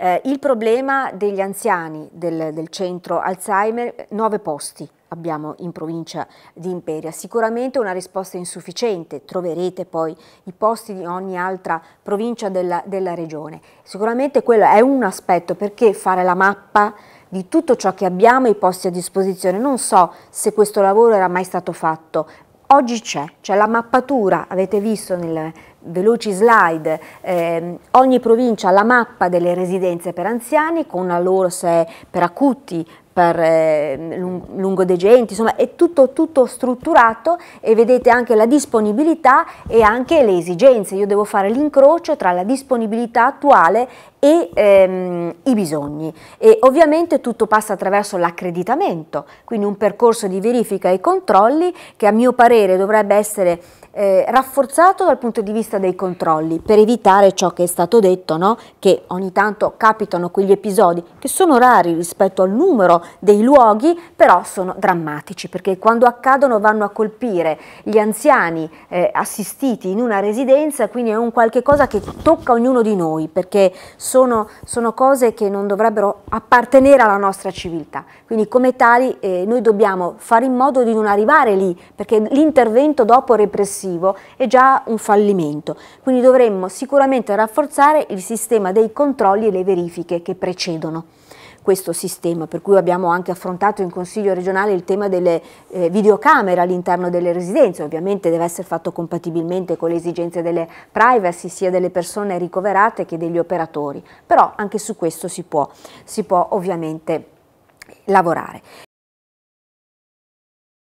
Eh, il problema degli anziani del, del centro Alzheimer, 9 posti abbiamo in provincia di Imperia. Sicuramente una risposta insufficiente, troverete poi i posti di ogni altra provincia della, della, regione. Sicuramente quello è un aspetto perché fare la mappa di tutto ciò che abbiamo e i posti a disposizione. Non so se questo lavoro era mai stato fatto. Oggi c'è, c'è la mappatura, avete visto nel, veloci slide, eh, ogni provincia ha la mappa delle residenze per anziani con la loro se per acuti, per eh, lungodegenti, insomma è tutto, tutto, strutturato e vedete anche la disponibilità e anche le esigenze, io devo fare l'incrocio tra la disponibilità attuale e ehm, i bisogni e ovviamente tutto passa attraverso l'accreditamento, quindi un percorso di verifica e controlli che a mio parere dovrebbe essere eh, rafforzato dal punto di vista mancanza dei controlli, per evitare ciò che è stato detto, no? che ogni tanto capitano quegli episodi, che sono rari rispetto al numero dei luoghi, però sono drammatici, perché quando accadono vanno a colpire gli anziani eh, assistiti in una residenza, quindi è un qualche cosa che tocca ognuno di noi, perché sono, sono cose che non dovrebbero appartenere alla nostra civiltà. Quindi come tali eh, noi dobbiamo fare in modo di non arrivare lì, perché l'intervento dopo repressivo è già un fallimento momento. Quindi dovremmo sicuramente rafforzare il sistema dei controlli e le verifiche che precedono questo sistema, per cui abbiamo anche affrontato in Consiglio regionale il tema delle eh, videocamere all'interno delle residenze, ovviamente deve essere fatto compatibilmente con le esigenze delle privacy sia delle persone ricoverate che degli operatori, però anche su questo si può, si può ovviamente lavorare.